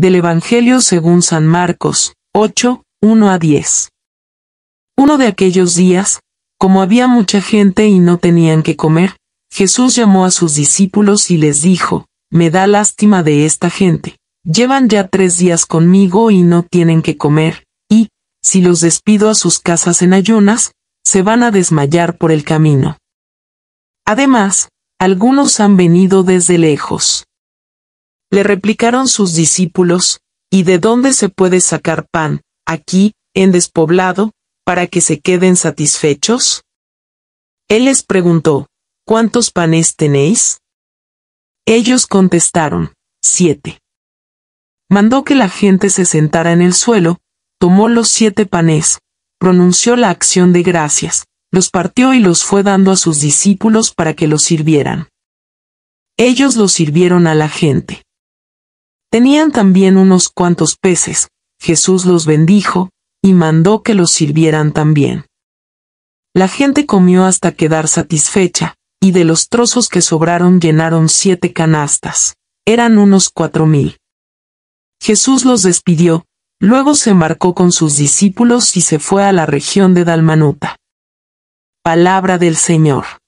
del Evangelio según San Marcos, 8, 1 a 10. Uno de aquellos días, como había mucha gente y no tenían que comer, Jesús llamó a sus discípulos y les dijo, Me da lástima de esta gente, llevan ya tres días conmigo y no tienen que comer, y, si los despido a sus casas en ayunas, se van a desmayar por el camino. Además, algunos han venido desde lejos. Le replicaron sus discípulos, ¿y de dónde se puede sacar pan, aquí, en despoblado, para que se queden satisfechos? Él les preguntó, ¿cuántos panes tenéis? Ellos contestaron, siete. Mandó que la gente se sentara en el suelo, tomó los siete panes, pronunció la acción de gracias, los partió y los fue dando a sus discípulos para que los sirvieran. Ellos los sirvieron a la gente. Tenían también unos cuantos peces, Jesús los bendijo, y mandó que los sirvieran también. La gente comió hasta quedar satisfecha, y de los trozos que sobraron llenaron siete canastas. Eran unos cuatro mil. Jesús los despidió, luego se embarcó con sus discípulos y se fue a la región de Dalmanuta. Palabra del Señor.